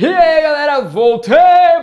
E aí galera, voltei!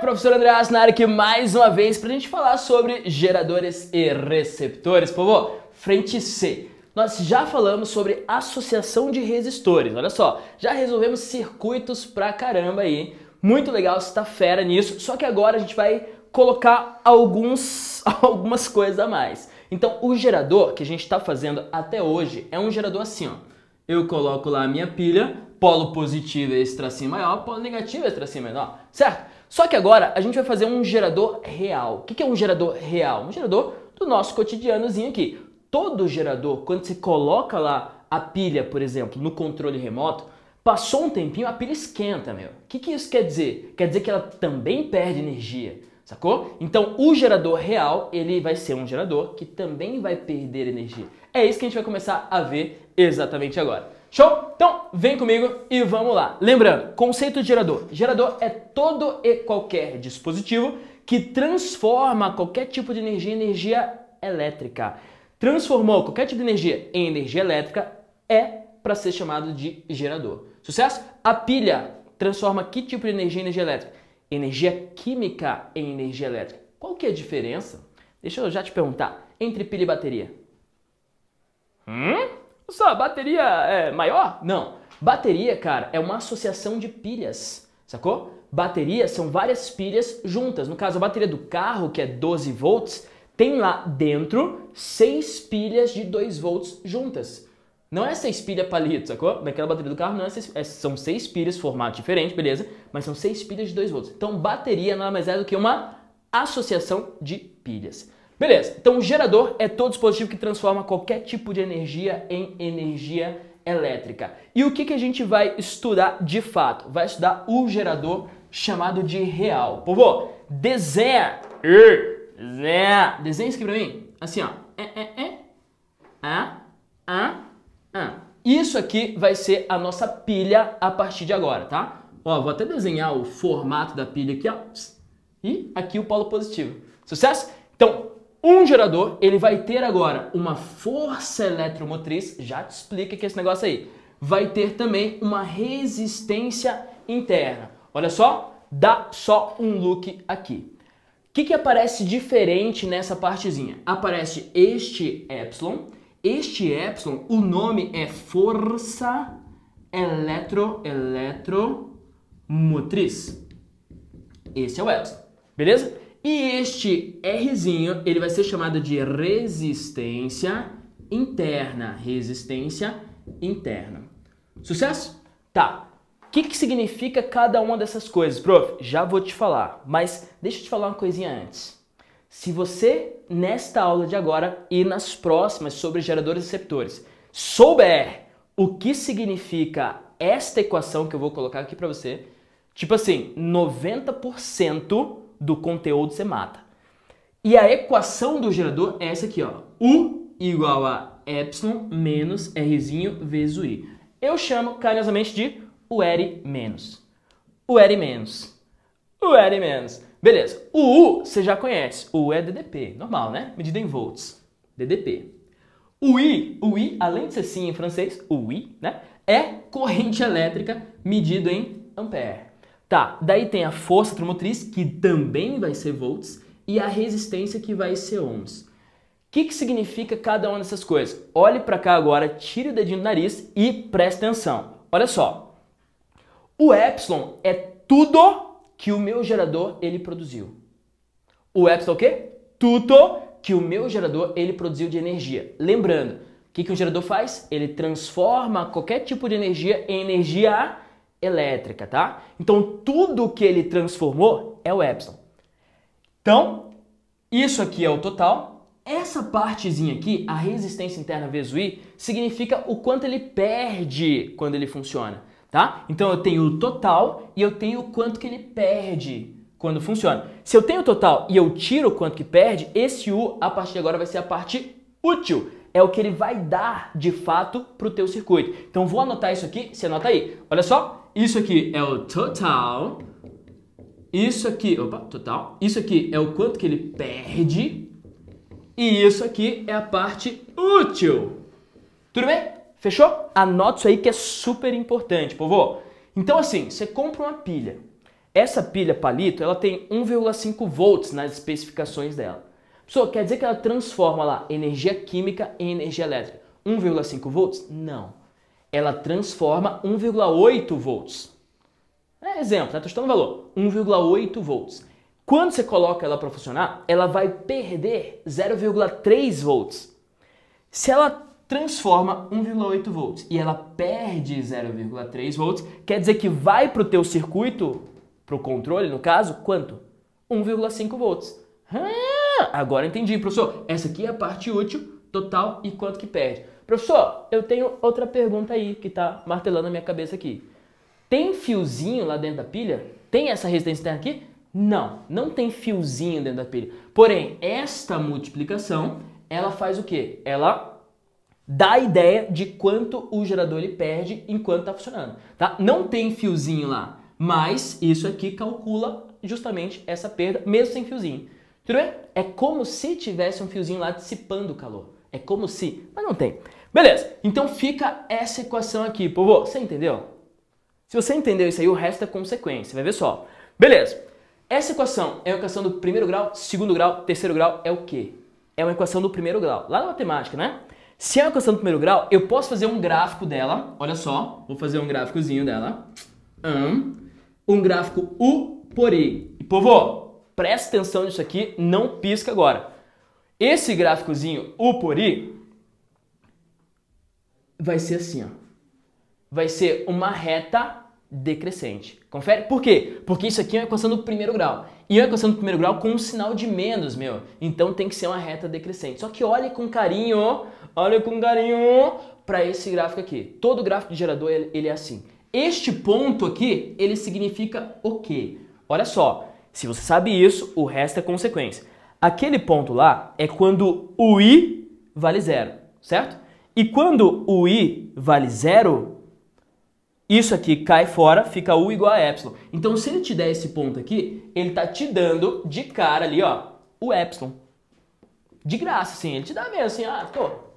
Professor André Asnar aqui mais uma vez para a gente falar sobre geradores e receptores. Povo, frente C. Nós já falamos sobre associação de resistores, olha só, já resolvemos circuitos pra caramba aí, muito legal, você tá fera nisso, só que agora a gente vai colocar alguns, algumas coisas a mais. Então o gerador que a gente está fazendo até hoje é um gerador assim, ó. Eu coloco lá a minha pilha, polo positivo é esse tracinho maior, polo negativo é esse tracinho menor, certo? Só que agora a gente vai fazer um gerador real. O que é um gerador real? Um gerador do nosso cotidianozinho aqui. Todo gerador, quando você coloca lá a pilha, por exemplo, no controle remoto, passou um tempinho, a pilha esquenta, meu. O que, que isso quer dizer? Quer dizer que ela também perde energia, sacou? Então o gerador real, ele vai ser um gerador que também vai perder energia. É isso que a gente vai começar a ver exatamente agora. Show? Então, vem comigo e vamos lá. Lembrando, conceito de gerador. Gerador é todo e qualquer dispositivo que transforma qualquer tipo de energia em energia elétrica. Transformou qualquer tipo de energia em energia elétrica é para ser chamado de gerador. Sucesso? A pilha transforma que tipo de energia em energia elétrica? Energia química em energia elétrica. Qual que é a diferença? Deixa eu já te perguntar. Entre pilha e bateria. Hum? Nossa, bateria é maior? Não. Bateria, cara, é uma associação de pilhas, sacou? Baterias são várias pilhas juntas. No caso, a bateria do carro, que é 12 volts, tem lá dentro seis pilhas de 2 volts juntas. Não é seis pilhas palito, sacou? Naquela bateria do carro não é seis, é, são seis pilhas, formato diferente, beleza? Mas são seis pilhas de 2 volts. Então, bateria nada mais é do que uma associação de pilhas. Beleza, então o gerador é todo dispositivo que transforma qualquer tipo de energia em energia elétrica. E o que, que a gente vai estudar de fato? Vai estudar o gerador chamado de real. Povo, desenha! Desenha! Desenha isso aqui pra mim. Assim, ó. É, é, é. Isso aqui vai ser a nossa pilha a partir de agora, tá? Ó, vou até desenhar o formato da pilha aqui, ó. E aqui o polo positivo. Sucesso? Então, um gerador, ele vai ter agora uma força eletromotriz, já te explica que é esse negócio aí. Vai ter também uma resistência interna. Olha só, dá só um look aqui. O que, que aparece diferente nessa partezinha? Aparece este epsilon. Este epsilon, o nome é força eletro eletromotriz. Esse é o epsilon, beleza? E este Rzinho, ele vai ser chamado de resistência interna. Resistência interna. Sucesso? Tá. O que, que significa cada uma dessas coisas, prof? Já vou te falar, mas deixa eu te falar uma coisinha antes. Se você, nesta aula de agora e nas próximas sobre geradores e receptores, souber o que significa esta equação que eu vou colocar aqui para você, tipo assim, 90% do conteúdo você mata. E a equação do gerador é essa aqui, ó. U igual a epsilon menos Rzinho vezes o I. Eu chamo carinhosamente de o R menos. O R menos. O R menos. Beleza. O U você já conhece. O U é DDP. Normal, né? Medida em volts. DDP. O I, o I, além de ser sim em francês, o I, né? É corrente elétrica medido em ampere. Tá, daí tem a força tromotriz, que também vai ser volts, e a resistência, que vai ser ohms. O que, que significa cada uma dessas coisas? Olhe para cá agora, tire o dedinho do nariz e preste atenção. Olha só. O epsilon é tudo que o meu gerador ele produziu. O epsilon é o quê? Tudo que o meu gerador ele produziu de energia. Lembrando, o que, que um gerador faz? Ele transforma qualquer tipo de energia em energia elétrica, tá? Então tudo que ele transformou é o epsilon. Então, isso aqui é o total. Essa partezinha aqui, a resistência interna vezes o I, significa o quanto ele perde quando ele funciona, tá? Então eu tenho o total e eu tenho o quanto que ele perde quando funciona. Se eu tenho o total e eu tiro o quanto que perde, esse U a partir de agora vai ser a parte útil é o que ele vai dar de fato para o teu circuito. Então vou anotar isso aqui, você anota aí. Olha só, isso aqui é o total. Isso aqui, opa, total. Isso aqui é o quanto que ele perde. E isso aqui é a parte útil. Tudo bem? Fechou? Anota isso aí que é super importante, povo. Então assim, você compra uma pilha. Essa pilha palito, ela tem 1,5 volts nas especificações dela. Pessoal, quer dizer que ela transforma lá energia química em energia elétrica. 1,5 volts? Não ela transforma 1,8 volts. É exemplo, estou né? estudando valor, 1,8 volts. Quando você coloca ela para funcionar, ela vai perder 0,3 volts. Se ela transforma 1,8 volts e ela perde 0,3 volts, quer dizer que vai para o teu circuito, para o controle no caso, quanto? 1,5 volts. Ah, agora entendi, professor. Essa aqui é a parte útil, total e quanto que perde. Professor, eu tenho outra pergunta aí que está martelando a minha cabeça aqui. Tem fiozinho lá dentro da pilha? Tem essa resistência interna aqui? Não, não tem fiozinho dentro da pilha. Porém, esta multiplicação, ela faz o quê? Ela dá a ideia de quanto o gerador ele perde enquanto está funcionando. Tá? Não tem fiozinho lá, mas isso aqui calcula justamente essa perda, mesmo sem fiozinho. Tudo bem? É como se tivesse um fiozinho lá dissipando o calor. É como se, mas não tem. Beleza, então fica essa equação aqui, povo. Você entendeu? Se você entendeu isso aí, o resto é consequência. Vai ver só. Beleza. Essa equação é uma equação do primeiro grau, segundo grau, terceiro grau é o quê? É uma equação do primeiro grau. Lá na matemática, né? Se é uma equação do primeiro grau, eu posso fazer um gráfico dela. Olha só, vou fazer um gráficozinho dela. Um, um gráfico U por I. E, povo, presta atenção nisso aqui, não pisca agora. Esse gráficozinho, o pori, vai ser assim, ó. Vai ser uma reta decrescente. Confere? Por quê? Porque isso aqui é uma equação do primeiro grau. E é uma equação do primeiro grau com um sinal de menos, meu. Então tem que ser uma reta decrescente. Só que olhe com carinho, olhe com carinho para esse gráfico aqui. Todo gráfico de gerador ele é assim. Este ponto aqui, ele significa o quê? Olha só, se você sabe isso, o resto é consequência. Aquele ponto lá é quando o i vale zero, certo? E quando o i vale zero, isso aqui cai fora, fica u igual a epsilon. Então, se ele te der esse ponto aqui, ele tá te dando de cara ali, ó, o epsilon. De graça, assim, ele te dá mesmo, assim, ah, ficou.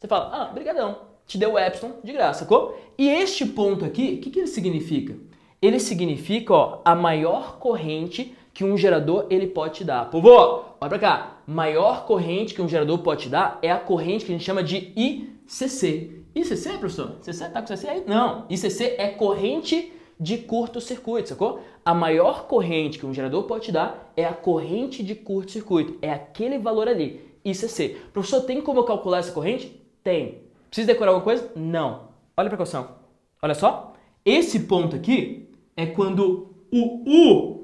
Você fala, ah, brigadão, te deu o epsilon de graça, sacou? E este ponto aqui, o que, que ele significa? Ele significa, ó, a maior corrente que um gerador ele pode te dar. Povo, olha pra cá. Maior corrente que um gerador pode te dar é a corrente que a gente chama de ICC. ICC, professor? Icc tá com CC aí? Não. ICC é corrente de curto-circuito, sacou? A maior corrente que um gerador pode te dar é a corrente de curto-circuito. É aquele valor ali, ICC. Professor, tem como eu calcular essa corrente? Tem. Precisa decorar alguma coisa? Não. Olha a precaução. Olha só. Esse ponto aqui é quando o U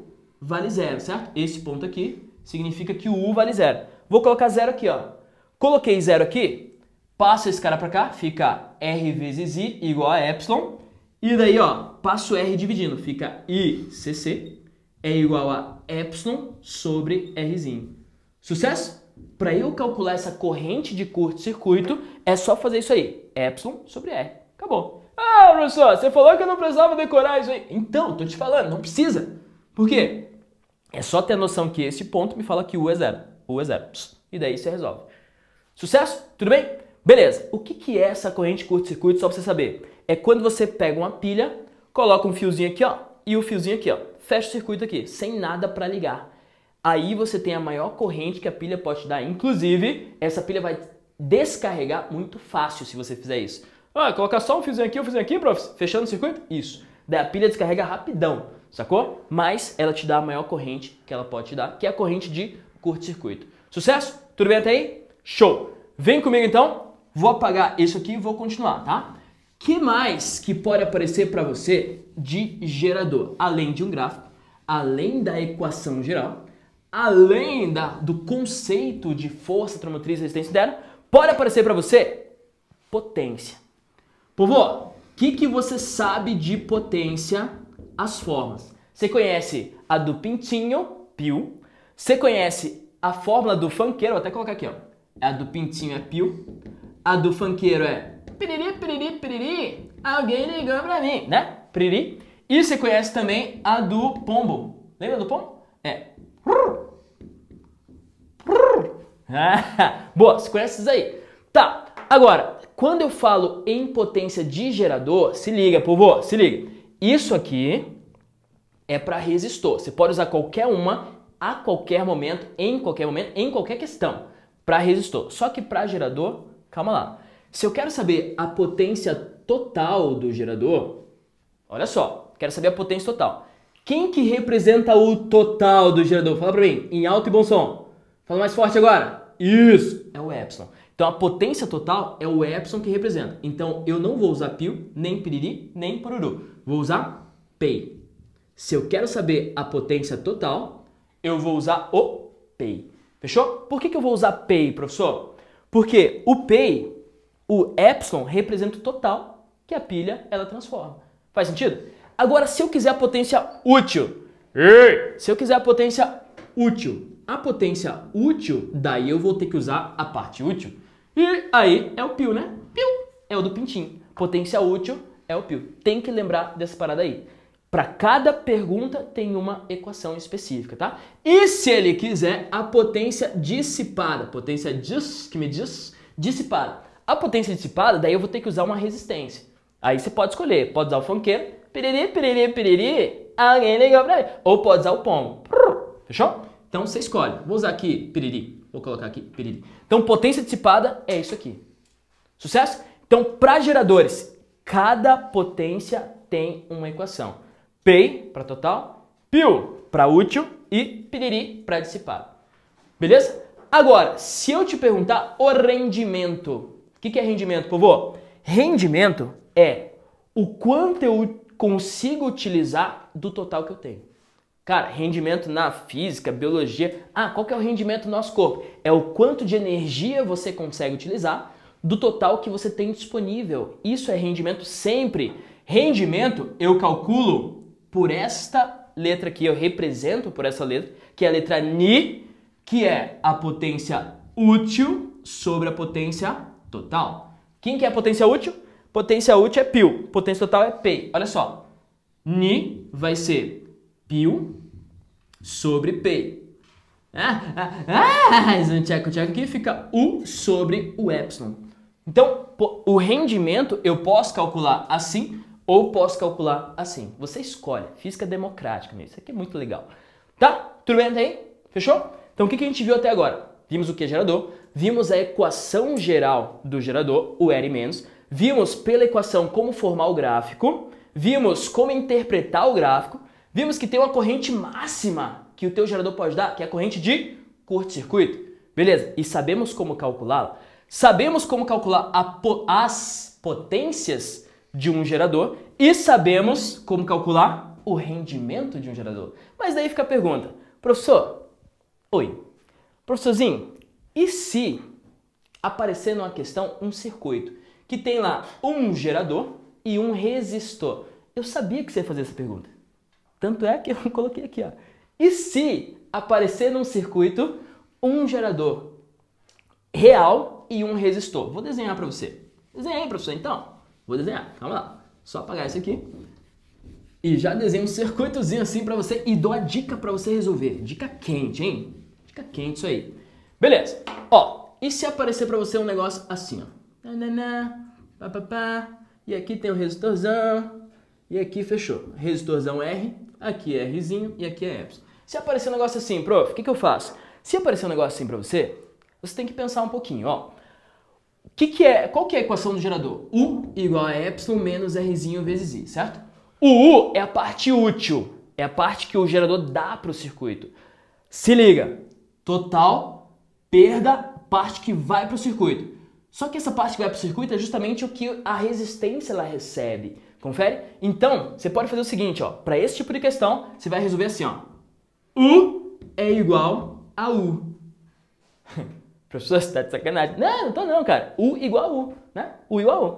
vale zero, certo? Esse ponto aqui significa que o U vale zero. Vou colocar zero aqui, ó. Coloquei zero aqui, passo esse cara para cá, fica R vezes I igual a Epsilon. E daí, ó, passo R dividindo, fica ICC é igual a Epsilon sobre Rzinho. Sucesso? Para eu calcular essa corrente de curto-circuito, é só fazer isso aí. Epsilon sobre R. Acabou. Ah, professor, você falou que eu não precisava decorar isso aí. Então, tô te falando, não precisa. Por quê? É só ter a noção que esse ponto me fala que U é zero. U é zero. Pss, e daí você resolve. Sucesso? Tudo bem? Beleza. O que, que é essa corrente curto-circuito, só pra você saber? É quando você pega uma pilha, coloca um fiozinho aqui, ó, e o fiozinho aqui, ó. Fecha o circuito aqui, sem nada para ligar. Aí você tem a maior corrente que a pilha pode dar. Inclusive, essa pilha vai descarregar muito fácil se você fizer isso. Ah, colocar só um fiozinho aqui, um fiozinho aqui, prof. Fechando o circuito? Isso. Daí a pilha descarrega rapidão sacou? Mas ela te dá a maior corrente que ela pode te dar, que é a corrente de curto-circuito. Sucesso? Tudo bem até aí? Show! Vem comigo então, vou apagar isso aqui e vou continuar, tá? que mais que pode aparecer para você de gerador? Além de um gráfico, além da equação geral, além da, do conceito de força e resistência dela, pode aparecer para você potência. Povo, o que, que você sabe de potência as formas. Você conhece a do pintinho, piu. Você conhece a fórmula do funkeiro, vou até colocar aqui, ó. É a do pintinho é piu. A do funkeiro é piriri, piriri, piriri. Alguém ligou pra mim, né? Piriri. E você conhece também a do pombo. Lembra do pombo? É. Boa, você conhece isso aí. Tá, agora, quando eu falo em potência de gerador, se liga, povo, se liga. Isso aqui é para resistor. Você pode usar qualquer uma a qualquer momento, em qualquer momento, em qualquer questão, para resistor. Só que para gerador, calma lá. Se eu quero saber a potência total do gerador, olha só, quero saber a potência total. Quem que representa o total do gerador? Fala para mim, em alto e bom som. Fala mais forte agora. Isso, é o epsilon. Então a potência total é o epsilon que representa. Então eu não vou usar pio, nem piriri, nem pururu vou usar P. Se eu quero saber a potência total, eu vou usar o P. Fechou? Por que, que eu vou usar P, professor? Porque o P, o epsilon, representa o total que a pilha ela transforma. Faz sentido? Agora, se eu quiser a potência útil, se eu quiser a potência útil, a potência útil, daí eu vou ter que usar a parte útil. E aí é o pio, né? Pio é o do pintinho. Potência útil é o π. Tem que lembrar dessa parada aí. Para cada pergunta tem uma equação específica, tá? E se ele quiser a potência dissipada, potência dis, que me diz, dissipada. A potência dissipada, daí eu vou ter que usar uma resistência. Aí você pode escolher, pode usar o funkeiro, piriri, piriri, piriri, alguém ligou pra mim. Ou pode usar o pomo. Fechou? Então você escolhe. Vou usar aqui piriri, vou colocar aqui piriri. Então potência dissipada é isso aqui. Sucesso? Então para geradores Cada potência tem uma equação. Pei para total, piu para útil e piriri para dissipado. Beleza? Agora, se eu te perguntar o rendimento, o que, que é rendimento, povo? Rendimento é o quanto eu consigo utilizar do total que eu tenho. Cara, rendimento na física, biologia. Ah, qual que é o rendimento do nosso corpo? É o quanto de energia você consegue utilizar do total que você tem disponível. Isso é rendimento sempre. Rendimento eu calculo por esta letra que eu represento por essa letra, que é a letra Ni, que é a potência útil sobre a potência total. Quem que é a potência útil? Potência útil é π, potência total é P. Olha só, Ni vai ser π sobre P. Ah, ah, ah, ah é tcheco, aqui fica U sobre o epsilon. Então, o rendimento eu posso calcular assim ou posso calcular assim. Você escolhe. Física democrática, meu. Isso aqui é muito legal. Tá? Tudo bem até aí? Fechou? Então, o que a gente viu até agora? Vimos o que é gerador, vimos a equação geral do gerador, o R menos, vimos pela equação como formar o gráfico, vimos como interpretar o gráfico, vimos que tem uma corrente máxima que o teu gerador pode dar, que é a corrente de curto-circuito. Beleza, e sabemos como calculá-la? Sabemos como calcular po as potências de um gerador e sabemos como calcular o rendimento de um gerador. Mas daí fica a pergunta, professor, oi, professorzinho, e se aparecer numa questão um circuito que tem lá um gerador e um resistor? Eu sabia que você ia fazer essa pergunta. Tanto é que eu coloquei aqui, ó. E se aparecer num circuito um gerador real e um resistor. Vou desenhar para você. Desenhei professor. você então. Vou desenhar. Calma lá. Só apagar isso aqui. E já desenho um circuitozinho assim para você e dou a dica para você resolver. Dica quente, hein? Dica quente isso aí. Beleza. Ó, e se aparecer para você um negócio assim, ó. Nananã, papapá, e aqui tem o resistorzão, e aqui fechou. Resistorzão R, aqui é Rzinho e aqui é Y. Se aparecer um negócio assim, prof, o que, que eu faço? Se aparecer um negócio assim para você, você tem que pensar um pouquinho, ó. Que que é, qual que é a equação do gerador? U igual a Y menos Rzinho vezes I, certo? O U é a parte útil, é a parte que o gerador dá para o circuito. Se liga, total, perda, parte que vai para o circuito. Só que essa parte que vai para o circuito é justamente o que a resistência ela recebe. Confere? Então, você pode fazer o seguinte, ó. Para esse tipo de questão, você vai resolver assim, ó. U é igual a U. Professor, você tá de sacanagem. Não, não tô não, cara. U igual a U, né? U igual a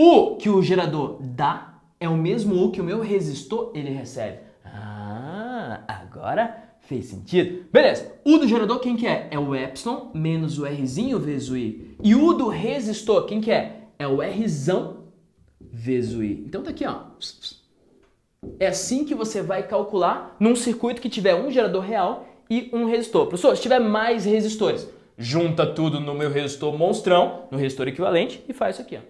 U. U que o gerador dá é o mesmo U que o meu resistor ele recebe. Ah, agora fez sentido. Beleza. U do gerador quem que é? É o epsilon menos o Rzinho vezes o I. E U do resistor quem que é? É o Rzão vezes o I. Então tá aqui, ó. É assim que você vai calcular num circuito que tiver um gerador real e um resistor. Professor, se tiver mais resistores, junta tudo no meu resistor monstrão, no resistor equivalente, e faz isso aqui, ó.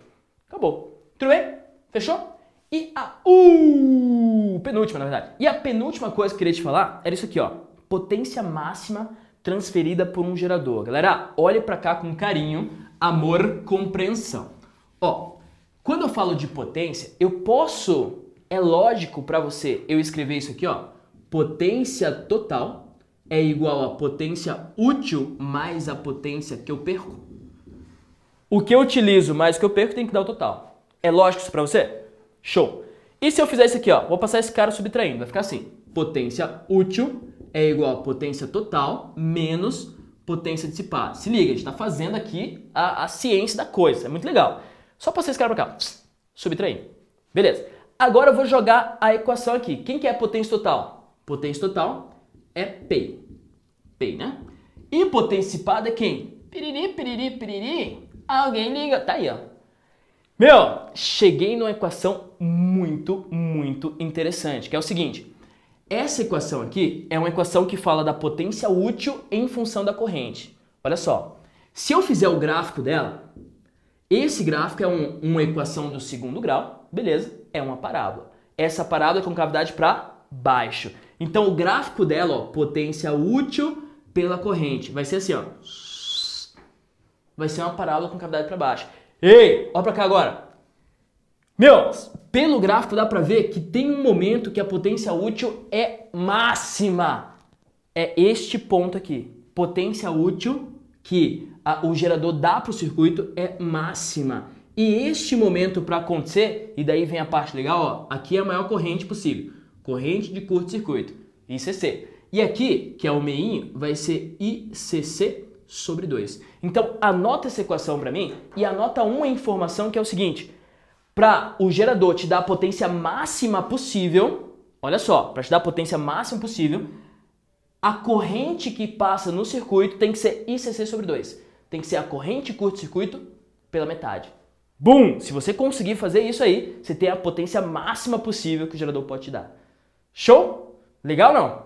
Acabou. Tudo bem? Fechou? E a uh, penúltima, na verdade. E a penúltima coisa que eu queria te falar era isso aqui, ó. Potência máxima transferida por um gerador. Galera, olhe para cá com carinho, amor, compreensão. Ó, quando eu falo de potência, eu posso, é lógico para você eu escrever isso aqui, ó, potência total é igual a potência útil mais a potência que eu perco. O que eu utilizo mais o que eu perco tem que dar o total. É lógico isso para você? Show. E se eu fizer isso aqui, ó, vou passar esse cara subtraindo, vai ficar assim. Potência útil é igual a potência total menos potência dissipada. Se liga, a gente está fazendo aqui a, a, ciência da coisa, é muito legal. Só passei esse cara para cá, subtrair. Beleza. Agora eu vou jogar a equação aqui. Quem que é a potência total? Potência total é pei. Pei, né? Hipotencipado é quem? Piriri, piriri, piriri. Alguém liga. Tá aí, ó. Meu, cheguei numa equação muito, muito interessante, que é o seguinte. Essa equação aqui é uma equação que fala da potência útil em função da corrente. Olha só. Se eu fizer o gráfico dela, esse gráfico é um, uma equação do segundo grau, beleza? É uma parábola. Essa parábola é concavidade para baixo. Então o gráfico dela, ó, potência útil pela corrente, vai ser assim, ó. Vai ser uma parábola com cavidade para baixo. Ei, ó para cá agora. Meus, pelo gráfico dá para ver que tem um momento que a potência útil é máxima. É este ponto aqui. Potência útil que a, o gerador dá para o circuito é máxima. E este momento para acontecer, e daí vem a parte legal, ó, aqui é a maior corrente possível corrente de curto-circuito, ICC. E aqui, que é o meinho, vai ser ICC sobre 2. Então, anota essa equação para mim e anota uma informação que é o seguinte. Para o gerador te dar a potência máxima possível, olha só, para te dar a potência máxima possível, a corrente que passa no circuito tem que ser ICC sobre 2. Tem que ser a corrente curto-circuito pela metade. Bum! Se você conseguir fazer isso aí, você tem a potência máxima possível que o gerador pode te dar. Show? Legal não?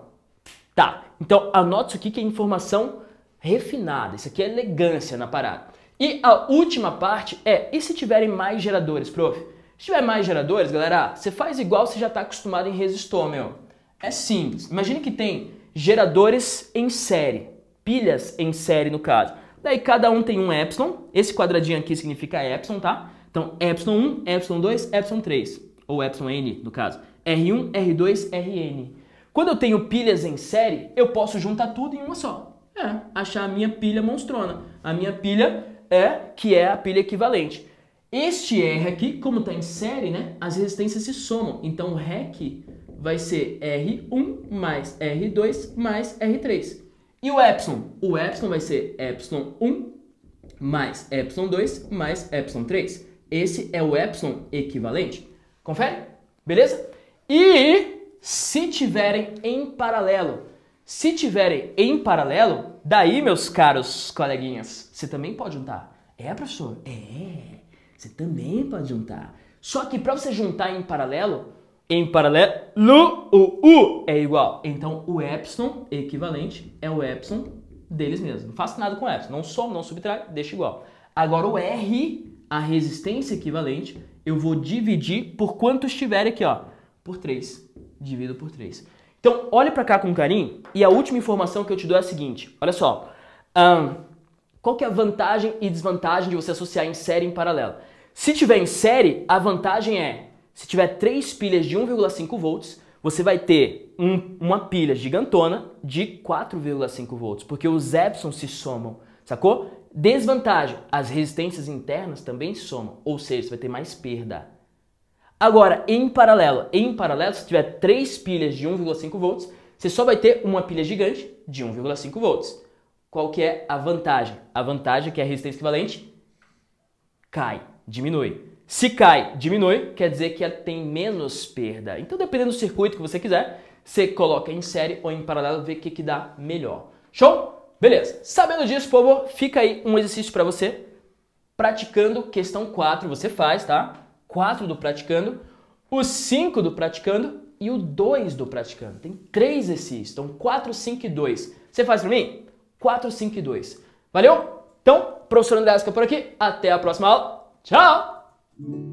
Tá, então anote isso aqui que é informação refinada. Isso aqui é elegância na parada. E a última parte é, e se tiverem mais geradores, prof? Se tiver mais geradores, galera, você faz igual você já está acostumado em resistor, meu. É simples. Imagine que tem geradores em série, pilhas em série no caso. Daí cada um tem um epsilon, esse quadradinho aqui significa epsilon, tá? Então, epsilon 1, epsilon 2, epsilon 3, ou epsilon n no caso. R1, R2, RN. Quando eu tenho pilhas em série, eu posso juntar tudo em uma só. É, achar a minha pilha monstrona. A minha pilha é que é a pilha equivalente. Este R aqui, como está em série, né, as resistências se somam. Então o REC vai ser R1 mais R2 mais R3. E o Epsilon? O Epsilon vai ser Epsilon 1 mais Epsilon 2 mais Epsilon 3. Esse é o Epsilon equivalente. Confere? Beleza? E se tiverem em paralelo, se tiverem em paralelo, daí, meus caros coleguinhas, você também pode juntar. É, professor? É. Você também pode juntar. Só que para você juntar em paralelo, em paralelo, o U é igual. Então, o epsilon equivalente é o epsilon deles mesmos. Não faço nada com epsilon. Não soma, não subtrai, deixa igual. Agora, o R, a resistência equivalente, eu vou dividir por quanto estiver aqui, ó por 3. Divido por 3. Então, olhe para cá com carinho e a última informação que eu te dou é a seguinte. Olha só. Um, qual que é a vantagem e desvantagem de você associar em série em paralelo? Se tiver em série, a vantagem é, se tiver três pilhas de 1,5 volts, você vai ter um, uma pilha gigantona de 4,5 volts, porque os Epson se somam, sacou? Desvantagem, as resistências internas também somam, ou seja, você vai ter mais perda. Agora, em paralelo, em paralelo, se tiver três pilhas de 1,5 volts, você só vai ter uma pilha gigante de 1,5 volts. Qual que é a vantagem? A vantagem é que a resistência equivalente cai, diminui. Se cai, diminui, quer dizer que ela tem menos perda. Então, dependendo do circuito que você quiser, você coloca em série ou em paralelo, vê o que, que dá melhor. Show? Beleza. Sabendo disso, povo, fica aí um exercício para você. Praticando questão 4, você faz, tá? 4 do praticando, o 5 do praticando e o 2 do praticando. Tem três exercícios, então 4, 5 e 2. Você faz para mim? 4, 5 e 2. Valeu? Então, professor André Asca por aqui. Até a próxima aula. Tchau!